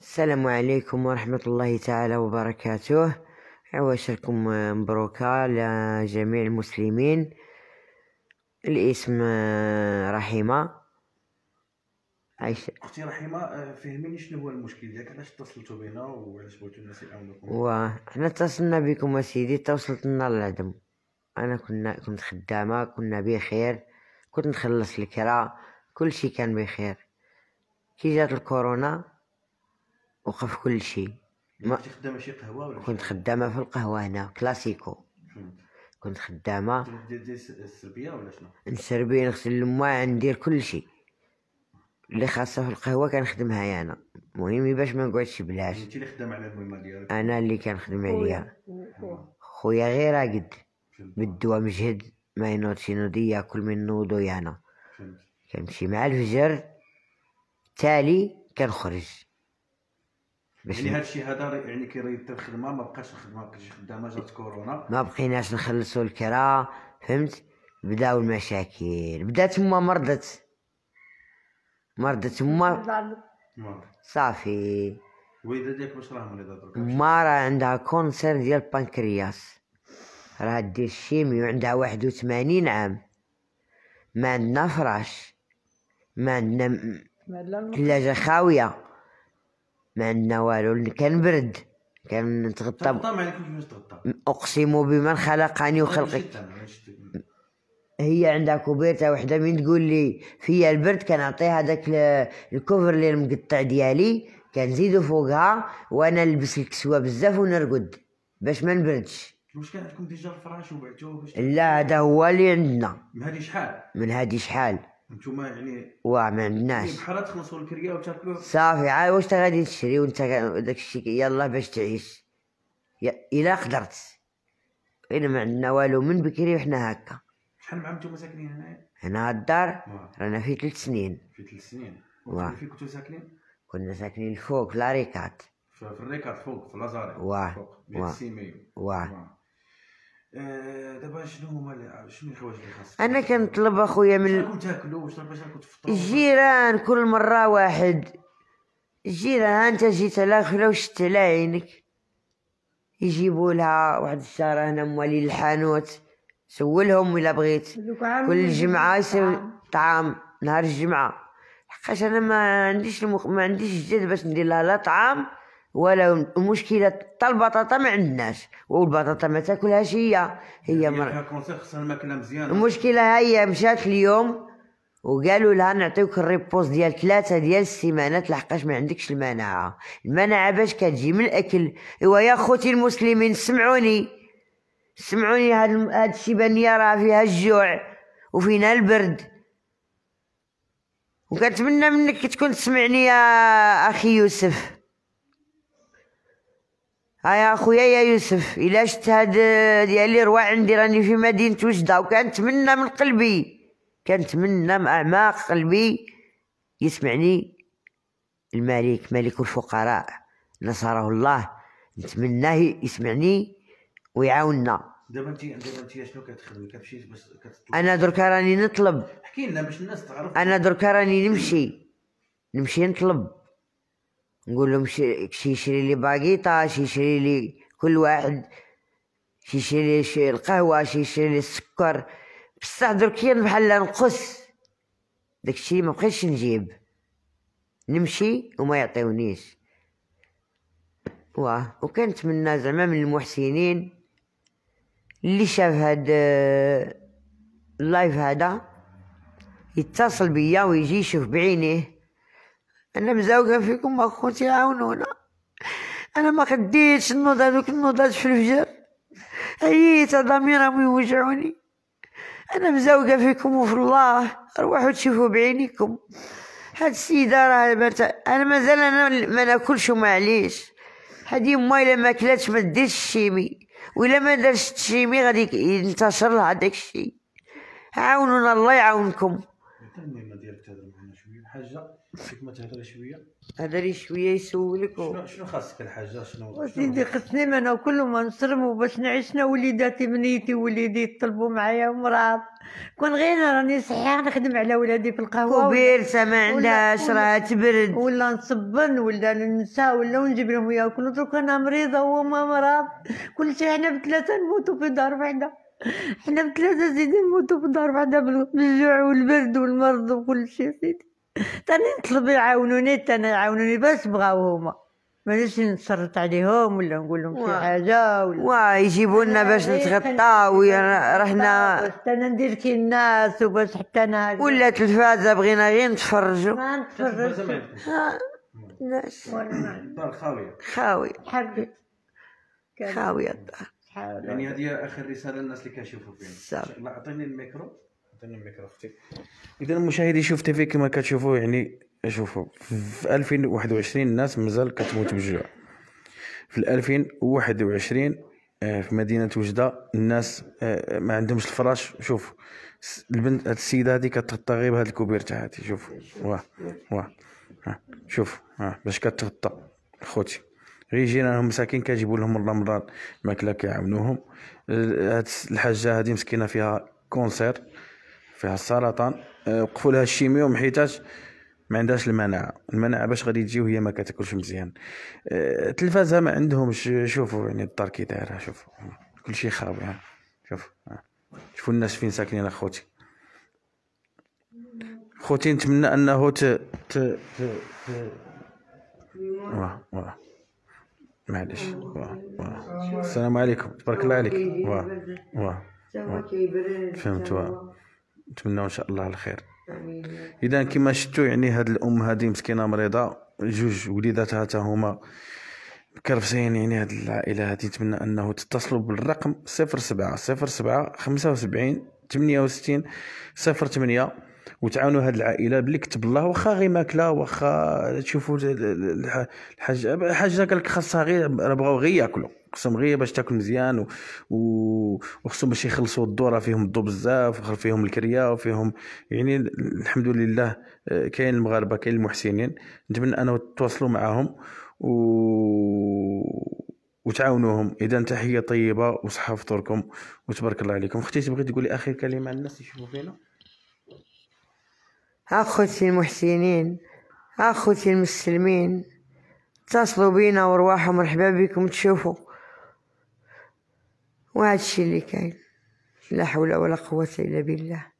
السلام عليكم ورحمة الله تعالى وبركاته عواشركم آه، مبروكة لجميع المسلمين الاسم آه، رحيمة عايشة اختي رحيمة آه، فهميني شنو هو المشكل ديالك علاش اتصلتوا بنا وعلاش بغيتو الناس يعاونوكم وحنا اتصلنا بكم اسيدي توصلت لنا العدم انا كنا كنت خدامة كنا بخير كنت نخلص الكرا كلشي كان بخير كي جات الكورونا وقف كل شيء ما كنت خدامة شي قهوة ولا كنت خدامة في القهوة هنا كلاسيكو كنت خدامة السربية ولا شنو نسربي نغسل الماء ندير كل شيء اللي خاصة في القهوة كنخدمها أنا يعني. المهم باش ما نقعدش بلاش انت اللي خدام على المهمة ديالك أنا اللي كنخدم عليها خويا غير راقد بالدواء مجهد ما ينوضش ينوض ياكل من نوضو أنا كنمشي مع الفجر تالي كنخرج يعني هذا الشيء هذا يعني كيريد الخدمه ما بقاش الخدمه ما بقاش خدامه جات كورونا ما بقيناش نخلصوا الكرا فهمت بداو المشاكل بدات تما مرضت مرضت تما صافي ويدا ديك واش راه مريضه درك ما راه عندها كونسير ديال البنكرياس راه دير الشيميو وعندها واحد عام ما عندنا فراش ما عندنا ثلاجه خاويه ما عندنا والو كان برد كان نتغطى ب... اقسم بمن خلقني وخلقك هي عندها كوبيرتا وحده من تقول لي فيا البرد كنعطيها داك الكوفر اللي المقطع ديالي كنزيدو فوقها وانا نلبس الكسوه بزاف ونرقد باش ما نبردش واش كان عندكم ديجا الفراش وبعتوه لا هذا هو اللي عندنا من هادي شحال من هادي شحال نتوما يعني واه ما عندناش إيه، بحال تخلصوا الكريه وتاكلوها صافي عاد واش غادي تشري وانت داك الشيء يلا باش تعيش الا قدرت غير ما عندنا والو من بكري وحنا هكا شحال من عام نتوما ساكنين هنايا هنا الدار رانا في ثلاث سنين في ثلاث سنين واه فين كنتو ساكنين كنا ساكنين فوق لا ريكات في الريكات فوق في لازاري واه فوق بيت واه آه، دابا شنو هما آه، شنو الحوايج اللي خاصك انا كنطلب اخويا من شنو تاكلوا واش وشحال كنت طيب، تفطروا الجيران كل مره واحد الجيران انت جيت على خلا وشت على عينك يجيبوا لها واحد الشاره هنا موالي الحانوت سولهم الا بغيت كل جمعه يسوي طعام نهار الجمعه حقاش انا ما عنديش المخ... ما عنديش الجد باش ندير لها لا طعام ولا مشكله حتى البطاطا ما عندناش والبطاطا ما تاكلهاش هي هي يعني مر... المشكله ها هي مشات اليوم وقالوا لها نعطيوك الريبوز ديال ثلاثة ديال السيمانات لحقاش ما عندكش المناعة المناعة باش كتجي من الأكل إوا يا خوتي المسلمين سمعوني سمعوني هاد هاد الشيبانية راه فيها الجوع وفينا البرد وكنتمنى منك تكون تسمعني يا أخي يوسف هيا خويا يا يوسف الا شت هاد ديالي روا عندي راني في مدينه وجده وكنتمنى من قلبي كنتمنى من اعماق قلبي يسمعني الملك ملك الفقراء نصره الله نتمناه يسمعني ويعاوننا دابا انت دابا انت شنو كتخدمي كتمشي باش كتطلب انا دركا راني نطلب احكي لنا باش الناس تعرف انا دركا راني نمشي نمشي نطلب نقول لهم شي يشري لي باقيطة شي يشري لي كل واحد شي يشري لي القهوة شي يشري لي السكر بصح دركيا بحال نقص داكشي مبقيتش نجيب نمشي وما يعطيونيش واه وكنتمنى زعما من المحسنين اللي شاف هاد اللايف آه، هذا يتصل بيا ويجي يشوف بعينيه انا مزاوقه فيكم اخوتي عاونونا انا ما خديتش النوض هذوك النوضات في الفجر عييت ضميرة يوجعوني انا مزاوقه فيكم وفي الله روحوا تشوفوا بعينيكم هاد السيده راه بت... انا مازال انا ما ناكلش وما عليش هادي ما الا ما كلاتش ما ديرش الشيمي ولا ما دارش الشيمي غادي ينتشر لها داك الشيء عاونونا الله يعاونكم ديالك تهضر معنا شويه الحاجه فيك ما تهضري شويه هضري شويه يسولك و... شنو شنو خاصك الحاجه شنو سيدي خصني انا كل ما نصرمو باش نعيش انا وليداتي بنيتي وليدي يطلبوا معايا ومراض كون غير راني صحيحه نخدم على ولادي في القهوه كبير ما عندهاش راه تبرد ولا نصبن ولا ننسى ولا نجيب لهم ياكلوا دروك انا مريضه وهما مرض كلشي حنا بثلاثه نموتوا في دار وحده حنا بثلاثة زيدين نموتو في دار واحده بالجوع والبرد والمرض وكل شيء سيدي تاني نطلب يعاونوني تاني يعاونوني بس بغاو هما مانيش نتصرط عليهم ولا نقول لهم شي حاجه ولا يجيبوا لنا باش إيه، نتغطاو إيه، رحنا انا ندير كي الناس وباش حتى انا ولا تلفازه بغينا غير نتفرجوا ما نتفرجش آه، ناس الدار خاويه خاويه حبيت خاويه الدار يعني هذه اخر رساله للناس اللي كنشوفوا شاء الله اعطيني الميكرو اذا الميكرو اختي اذا مشاهدي شفت في كما كتشوفوا يعني شوفوا في 2021 الناس مازال كتموت بالجوع في 2021 آه، في مدينه وجده الناس آه، ما عندهمش الفراش شوف البنت هاد السيده هادي كتغطى غير بهاد الكوبيرتا هادي شوف واه واه شوف ها باش كتغطى خوتي غير جينا مساكين كيجيبوا لهم رمضان ماكله كيعاونوهم هاد الحاجه هادي مسكينه فيها كونسير فيها السرطان أه، وقفوا لها الشيميو حيتاش ما عندهاش المناعه المناعه باش غادي تجي وهي ما كتاكلش مزيان أه، التلفازه ما عندهمش شوفوا يعني الدار كي دايره شوفوا كلشي خاوي يعني. شوف شوفوا الناس فين ساكنين اخوتي خوتي نتمنى انه ت ت, ت... واه واه معليش واه واه السلام عليكم تبارك الله عليك واه واه فهمت واه نتمنى ان شاء الله الخير اذا كما شفتوا يعني هاد الام هذه مسكينه مريضه جوج وليداتها حتى هما مكرفسين يعني هاد العائله هذه نتمنى انه تتصلوا بالرقم 07 07 75 68 08 وتعاونوا هاد العائله باللي كتب الله واخا غير ماكله واخا تشوفوا الحاجه الحاجه قال لك خاصها غير بغاو غير ياكلوا خصهم غير باش تاكل مزيان و... وخصهم باش يخلصوا الدوره فيهم الضو بزاف فيهم الكريه وفيهم يعني الحمد لله آه، كاين المغاربه كاين المحسنين نتمنى انا تواصلوا معاهم و... وتعاونوهم اذا تحيه طيبه وصحه فطوركم وتبارك الله عليكم اختي تبغي تقولي اخر كلمه على الناس يشوفوا فينا اخوتي المحسنين اخوتي المسلمين اتصلوا بينا وارواحهم مرحبا بكم تشوفوا وهذا الشيء اللي كاين لا حول ولا قوة إلا بالله